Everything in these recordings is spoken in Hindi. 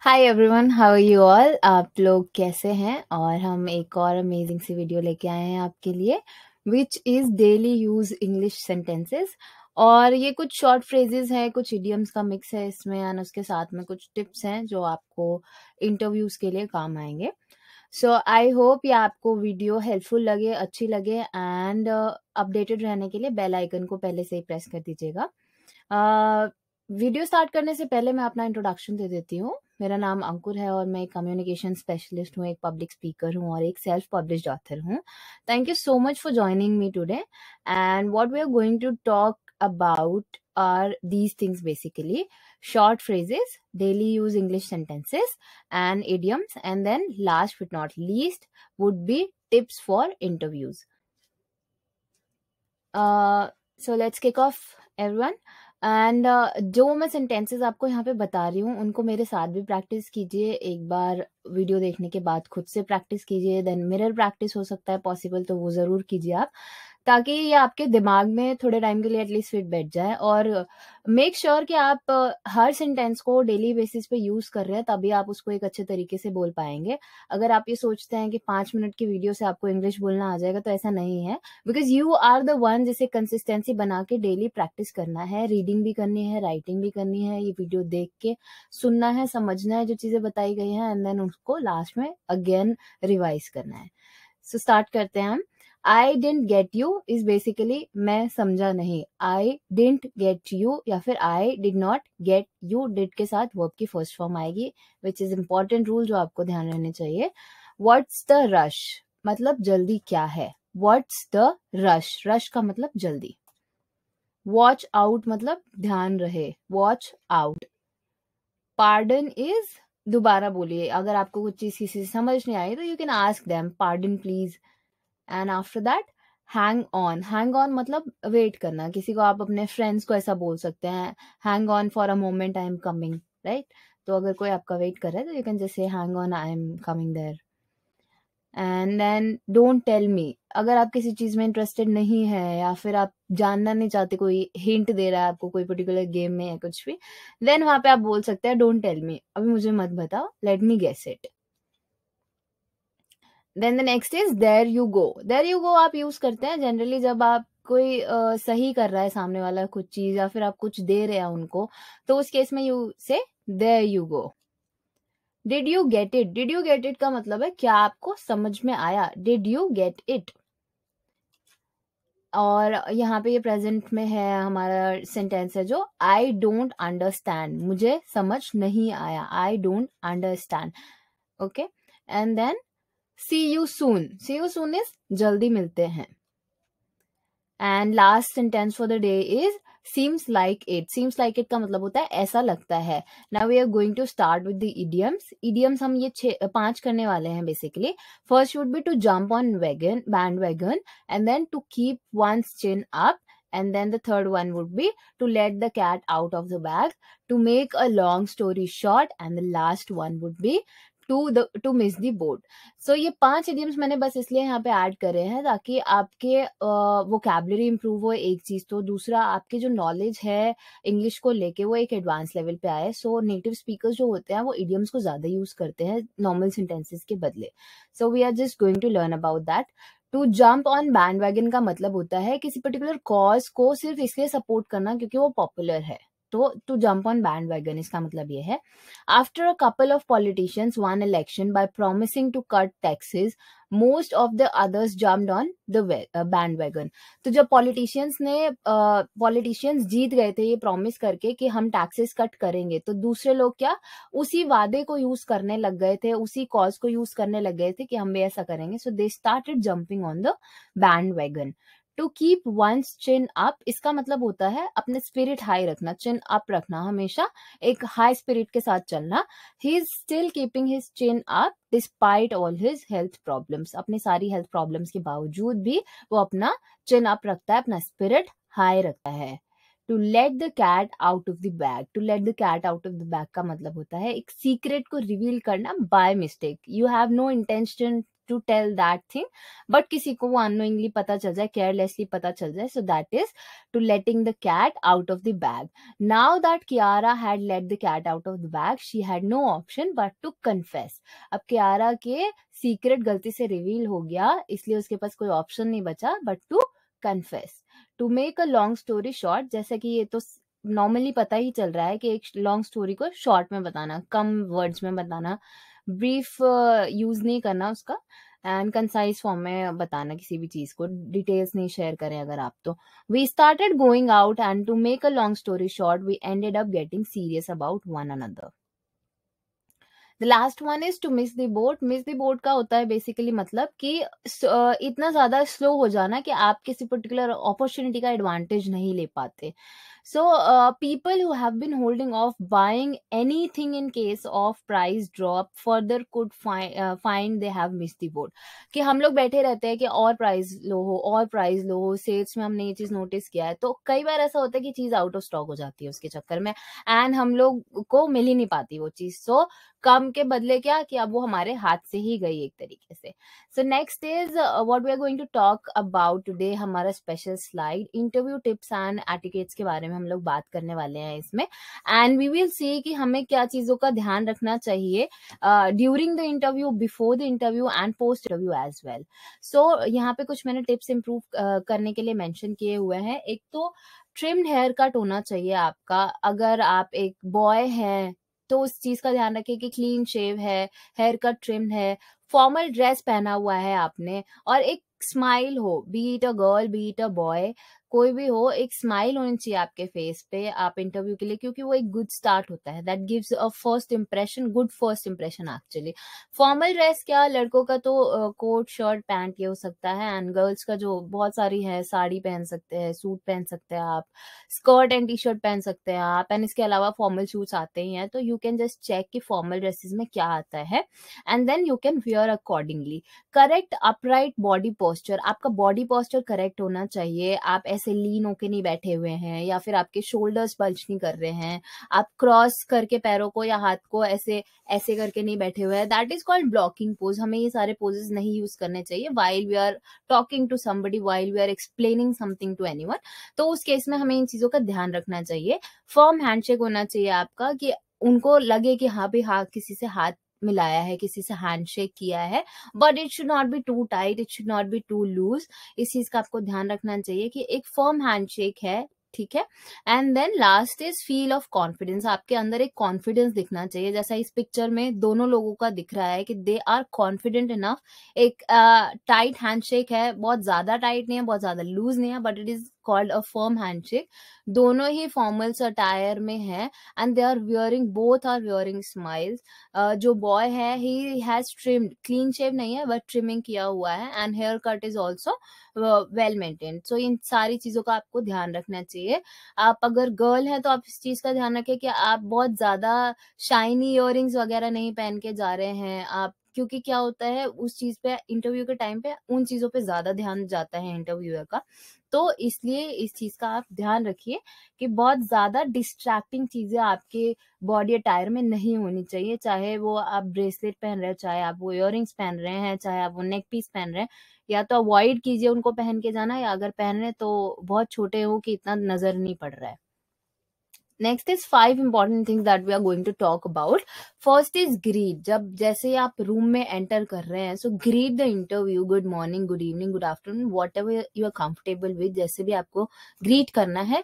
hi everyone how you all आप लोग कैसे हैं और हम एक और अमेजिंग सी वीडियो लेके आए हैं आपके लिए which is daily use English sentences और ये कुछ शॉर्ट फ्रेजेस हैं कुछ इडियम्स का मिक्स है इसमें एंड उसके साथ में कुछ टिप्स हैं जो आपको इंटरव्यूज़ के लिए काम आएंगे सो आई होप ये आपको वीडियो हेल्पफुल लगे अच्छी लगे एंड अपडेटेड uh, रहने के लिए बेल आइकन को पहले से ही प्रेस कर दीजिएगा वीडियो uh, स्टार्ट करने से पहले मैं अपना इंट्रोडक्शन दे देती हूँ मेरा नाम अंकुर है और मैं एक कम्युनिकेशन स्पेशलिस्ट हूँ एक पब्लिक स्पीकर हूँ और एक सेल्फ पब्लिश ऑथर हूँ thank you so much for joining me today and what we are going to talk about are these things basically short phrases daily use English sentences and idioms and then last but not least would be tips for interviews so let's kick off every and uh, जो मैं सेंटेंसेस आपको यहाँ पे बता रही हूँ उनको मेरे साथ भी प्रैक्टिस कीजिए एक बार वीडियो देखने के बाद खुद से प्रैक्टिस कीजिए देन मिरर प्रैक्टिस हो सकता है पॉसिबल तो वो ज़रूर कीजिए आप ताकि ये आपके दिमाग में थोड़े टाइम के लिए एटलीस्ट फिट बैठ जाए और मेक श्योर sure कि आप हर सेंटेंस को डेली बेसिस पे यूज कर रहे हैं तभी आप उसको एक अच्छे तरीके से बोल पाएंगे अगर आप ये सोचते हैं कि पांच मिनट की वीडियो से आपको इंग्लिश बोलना आ जाएगा तो ऐसा नहीं है because you are the one जिसे कंसिस्टेंसी बना के डेली प्रैक्टिस करना है रीडिंग भी करनी है राइटिंग भी करनी है ये वीडियो देख के सुनना है समझना है जो चीजें बताई गई है एंड देन उसको लास्ट में अगेन रिवाइज करना है सो so, स्टार्ट करते हैं हम I didn't get you is basically मैं समझा नहीं आई डेंट गेट यू या फिर I did not get you did के साथ वर्ब की फर्स्ट फॉर्म आएगी विच इज इम्पॉर्टेंट रूल जो आपको ध्यान रहने चाहिए वट्स द रश मतलब जल्दी क्या है वट्स द रश रश का मतलब जल्दी वॉच आउट मतलब ध्यान रहे वॉच आउट पार्डन इज दोबारा बोलिए अगर आपको कुछ चीज किसी से समझ नहीं आई तो you can ask them pardon please and after that hang on hang on मतलब वेट करना किसी को आप अपने फ्रेंड्स को ऐसा बोल सकते हैं hang on for a moment I am coming right तो अगर कोई आपका वेट कर रहा है तो यू कैन जैसे hang on I am coming there and then don't tell me अगर आप किसी चीज़ में इंटरेस्टेड नहीं है या फिर आप जानना नहीं चाहते कोई हिंट दे रहा है आपको कोई पर्टिकुलर गेम में या कुछ भी देन वहां पे आप बोल सकते हैं डोंट टेल मी अभी मुझे मत बताओ let me guess it then the next is there you go there you go आप यूज करते हैं जनरली जब आप कोई uh, सही कर रहा है सामने वाला कुछ चीज या फिर आप कुछ दे रहे हैं उनको तो उस केस में you say there you go did you get it did you get it का मतलब है क्या आपको समझ में आया डिड यू गेट इट और यहाँ पे ये प्रेजेंट में है हमारा सेंटेंस है जो आई डोंट अंडरस्टैंड मुझे समझ नहीं आया I don't understand okay and then see you soon see you soon is जल्दी मिलते हैं and last sentence for the day is seems like it seems like it का मतलब होता है ऐसा लगता है ना we are going to start with the idioms idioms हम ये पांच करने वाले हैं basically first would be to jump on wagon band wagon and then to keep one chin up and then the third one would be to let the cat out of the bag to make a long story short and the last one would be to the to miss the boat so ये पांच इडियम्स मैंने बस इसलिए यहाँ पे ऐड करे हैं ताकि आपके वो कैबलरी इम्प्रूव हो एक चीज़ तो दूसरा आपके जो नॉलेज है इंग्लिश को लेके वो एक एडवांस लेवल पे आए सो नेटिव स्पीकर जो होते हैं वो इडियम्स को ज़्यादा यूज़ करते हैं नॉर्मल सेंटेंसेस के बदले so we are just going to learn about that to jump on band wagon का मतलब होता है किसी पर्टिकुलर कॉज को सिर्फ इसलिए सपोर्ट करना क्योंकि वो पॉपुलर है तो to jump on band wagon इसका मतलब ये है after a couple of politicians won election by promising to cut taxes most of the others jump on the band wagon तो जब पॉलिटिशियंस ने पॉलिटिशियंस uh, जीत गए थे ये प्रॉमिस करके कि हम टैक्सेस कट करेंगे तो दूसरे लोग क्या उसी वादे को यूज करने लग गए थे उसी कॉज को यूज करने लग गए थे कि हम भी ऐसा करेंगे so they started jumping on the band wagon to keep one's chin up इसका मतलब होता है अपने स्पिरिट हाई रखना चिन अप रखना हमेशा एक हाई स्पिरिट के साथ चलना he is still keeping his chin up despite all his health problems अपनी सारी हेल्थ प्रॉब्लम्स के बावजूद भी वो अपना चिन अप रखता है अपना स्पिरिट हाई रखता है to let the cat out of the bag to let the cat out of the bag का मतलब होता है एक सीक्रेट को रिवील करना by mistake you have no intention to tell that thing but किसी को वो अनोइंगली पता चल जाए केयरलेसली पता चल जाए so that is to letting the cat out of the bag now that Kiara had let the cat out of the bag she had no option but to confess अब कियारा के सीक्रेट गलती से रिवील हो गया इसलिए उसके पास कोई ऑप्शन नहीं बचा but to confess to make a long story short जैसे कि ये तो नॉर्मली पता ही चल रहा है कि एक लॉन्ग स्टोरी को शॉर्ट में बताना कम वर्ड्स में बताना ब्रीफ यूज uh, नहीं करना उसका एंड कंसाइज फॉर्म में बताना किसी भी चीज को डिटेल्स नहीं शेयर करें अगर आप तो we started going out and to make a long story short we ended up getting serious about one another the last one is to miss the boat miss the boat का होता है बेसिकली मतलब कि इतना ज्यादा स्लो हो जाना कि आप किसी पर्टिकुलर अपॉर्चुनिटी का एडवांटेज नहीं ले पाते so people who have have holding off buying anything in case of price drop further could find they have miss have missed कि हम लोग बैठे रहते हैं कि और प्राइस लो हो और प्राइस लो हो सेल्स में हमने ये चीज नोटिस किया है तो कई बार ऐसा होता है कि चीज आउट ऑफ स्टॉक हो जाती है उसके चक्कर में एंड हम लोग को मिल ही नहीं पाती वो चीज सो कम के बदले क्या कि अब वो हमारे हाथ से ही गई एक तरीके से so next is what we are going to talk about today हमारा special slide interview tips and etiquettes के बारे में हम लोग बात करने वाले हैं इसमें एंड वी विल सी कि हमें क्या चीजों का ध्यान रखना चाहिए during the interview before the interview and post interview as well so यहाँ पे कुछ मैंने टिप्स इम्प्रूव uh, करने के लिए मैंशन किए हुए हैं एक तो ट्रिम्ड हेयर कट होना चाहिए आपका अगर आप एक बॉय हैं तो उस चीज का ध्यान रखें कि क्लीन शेव है हेयर कट ट्रिम है फॉर्मल ड्रेस पहना हुआ है आपने और एक स्माइल हो be it a girl be it a boy कोई भी हो एक स्माइल होनी चाहिए आपके फेस पे आप इंटरव्यू के लिए क्योंकि वो एक गुड स्टार्ट होता है that gives a first impression good first impression actually formal dress क्या लड़कों का तो कोट शर्ट पैंट ये हो सकता है एंड गर्ल्स का जो बहुत सारी है साड़ी पहन सकते हैं सूट पहन सकते हैं आप स्कर्ट एंड टी शर्ट पहन सकते हैं आप एंड इसके अलावा फॉर्मल शूज आते ही हैं तो यू कैन जस्ट चेक कि फॉर्मल ड्रेसेस में क्या आता है and then you can wear accordingly correct upright body posture आपका बॉडी पोस्चर करेक्ट होना चाहिए आप ऐसे लीन होके नहीं बैठे हुए हैं या फिर आपके शोल्डर्स बल्च नहीं कर रहे हैं आप क्रॉस करके पैरों को या हाथ को ऐसे ऐसे करके नहीं बैठे हुए हैं that is called blocking pose हमें ये सारे पोजेस नहीं यूज करने चाहिए while we are talking to somebody while we are explaining something to any तो उस केस में हमें इन चीजों का ध्यान रखना चाहिए फर्म हैंडशेक होना चाहिए आपका कि उनको लगे कि हाँ भाई हाँ किसी से हाथ मिलाया है किसी से हैंडशेक किया है but it should not be too tight it should not be too loose इस चीज का आपको ध्यान रखना चाहिए कि एक फर्म हैंडशेक है ठीक है and then last is feel of confidence आपके अंदर एक कॉन्फिडेंस दिखना चाहिए जैसा इस पिक्चर में दोनों लोगों का दिख रहा है कि दे आर कॉन्फिडेंट इनफ एक टाइट हैंडशेक है बहुत ज्यादा टाइट नहीं है बहुत ज्यादा लूज नहीं है but it is called a firm handshake दोनों ही फॉर्मल्स अटायर में है and they are wearing both are wearing smiles जो बॉय है he has trimmed clean shave नहीं है बट ट्रिमिंग किया हुआ है and hair cut is also well maintain so इन सारी चीजों का आपको ध्यान रखना चाहिए आप अगर गर्ल है तो आप इस चीज का ध्यान रखें कि आप बहुत ज्यादा शाइनी इयर वगैरह नहीं पहन के जा रहे हैं आप क्योंकि क्या होता है उस चीज पे इंटरव्यू के टाइम पे उन चीजों पे ज्यादा ध्यान जाता है इंटरव्यूअर का तो इसलिए इस चीज का आप ध्यान रखिए कि बहुत ज्यादा डिस्ट्रैक्टिंग चीजें आपके बॉडी अटायर में नहीं होनी चाहिए चाहे वो आप ब्रेसलेट पहन रहे हैं चाहे आप वो इयर पहन रहे हैं चाहे आप वो नेक पीस पहन रहे हैं या तो अवॉइड कीजिए उनको पहन के जाना या अगर पहन रहे हैं तो बहुत छोटे हो कि इतना नजर नहीं पड़ रहा है next is five important things that we are going to talk about first is greet जब जैसे आप रूम में एंटर कर रहे हैं so greet the interview good morning good evening good afternoon whatever you are comfortable with जैसे भी आपको ग्रीट करना है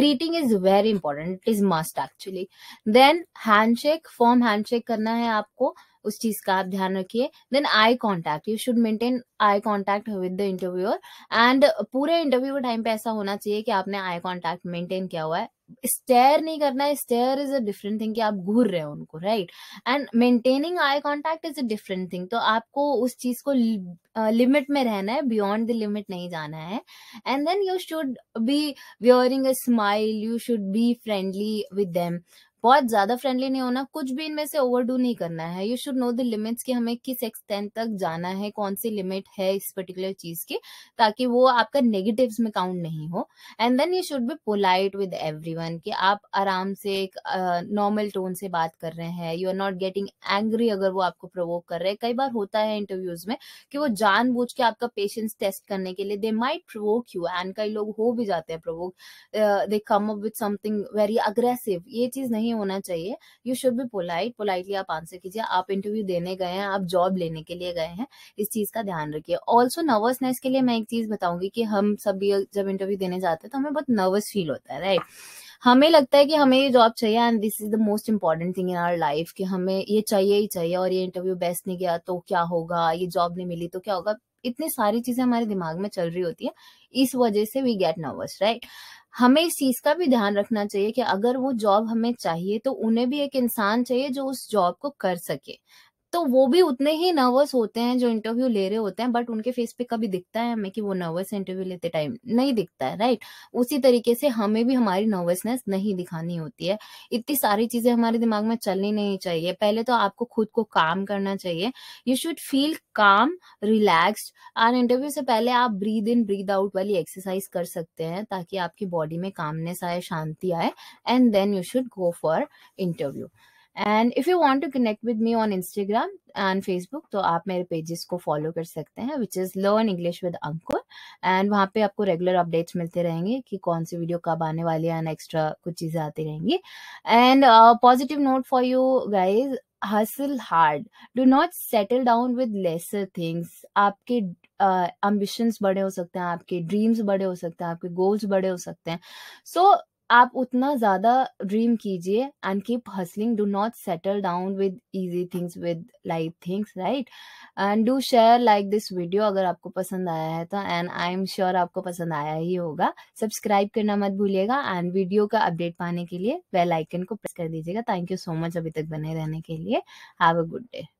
greeting is very important it is must actually then hand shake firm hand shake करना है आपको उस चीज का आप ध्यान रखिए then eye contact you should maintain eye contact with the interviewer and पूरे इंटरव्यू टाइम पे ऐसा होना चाहिए कि आपने आई कॉन्टैक्ट मेंटेन किया हुआ है स्टेयर नहीं करना है stare is a different thing कि आप घूर रहे हो उनको right and maintaining eye contact is a different thing तो आपको उस चीज को लिमिट uh, में रहना है बियॉन्ड द लिमिट नहीं जाना है and then you should be wearing a smile you should be friendly with them बहुत ज्यादा फ्रेंडली नहीं होना कुछ भी इनमें से ओवरडू नहीं करना है you should know the limits कि हमें किस एक्सटेंड तक जाना है कौन सी लिमिट है इस पर्टिकुलर चीज की ताकि वो आपका नेगेटिव्स में काउंट नहीं हो and then you should be polite with everyone कि आप आराम से एक नॉर्मल uh, टोन से बात कर रहे हैं you are not getting angry अगर वो आपको प्रोवोक कर रहे हैं कई बार होता है इंटरव्यूज में कि वो जान के आपका पेशेंस टेस्ट करने के लिए they might provoke you and कई लोग हो भी जाते हैं provoke they come up with something very aggressive ये चीज नहीं नहीं होना चाहिए you should be polite politely आप आंसर कीजिए आप इंटरव्यू देने गए हैं आप जॉब लेने के लिए गए हैं इस चीज का ध्यान रखिए ऑल्सो नर्वसनेस के लिए मैं एक चीज बताऊंगी कि हम सब जब इंटरव्यू देने जाते हैं तो हमें बहुत नर्वस फील होता है राइट हमें लगता है कि हमें ये जॉब चाहिए and this is the most important thing in our life कि हमें ये चाहिए ही चाहिए और ये इंटरव्यू बेस्ट नहीं गया तो क्या होगा ये जॉब नहीं मिली तो क्या होगा इतनी सारी चीजें हमारे दिमाग में चल रही होती है इस वजह से वी गेट नर्वस राइट हमें इस चीज का भी ध्यान रखना चाहिए कि अगर वो जॉब हमें चाहिए तो उन्हें भी एक इंसान चाहिए जो उस जॉब को कर सके तो वो भी उतने ही नर्वस होते हैं जो इंटरव्यू ले रहे होते हैं बट उनके फेस पे कभी दिखता है हमें कि वो नर्वस है इंटरव्यू लेते टाइम नहीं दिखता है राइट उसी तरीके से हमें भी हमारी नर्वसनेस नहीं दिखानी होती है इतनी सारी चीजें हमारे दिमाग में चलनी नहीं चाहिए पहले तो आपको खुद को काम करना चाहिए you should feel calm relaxed और इंटरव्यू से पहले आप ब्रीद इन ब्रीद आउट वाली एक्सरसाइज कर सकते हैं ताकि आपकी बॉडी में कामनेस आए शांति आए and then you should go for interview and if you want to connect with me on Instagram and Facebook तो आप मेरे पेजेस को फॉलो कर सकते हैं which is learn English with Ankur and वहाँ पे आपको रेगुलर अपडेट्स मिलते रहेंगे कि कौन सी वीडियो कब आने वाली है एंड एक्स्ट्रा कुछ चीज़ें आती रहेंगी and positive note for you guys hustle hard do not settle down with lesser things आपके अम्बिशंस uh, बड़े हो सकते हैं आपके ड्रीम्स बड़े हो सकते हैं आपके गोल्स बड़े हो सकते हैं सो so, आप उतना ज्यादा ड्रीम कीजिए and keep hustling do not settle down with easy things with light things right and do share like this video अगर आपको पसंद आया है तो एंड आई एम श्योर आपको पसंद आया ही होगा सब्सक्राइब करना मत भूलिएगा एंड वीडियो का अपडेट पाने के लिए बेल आइकन को प्रेस कर दीजिएगा थैंक यू सो मच अभी तक बने रहने के लिए हैव अ गुड डे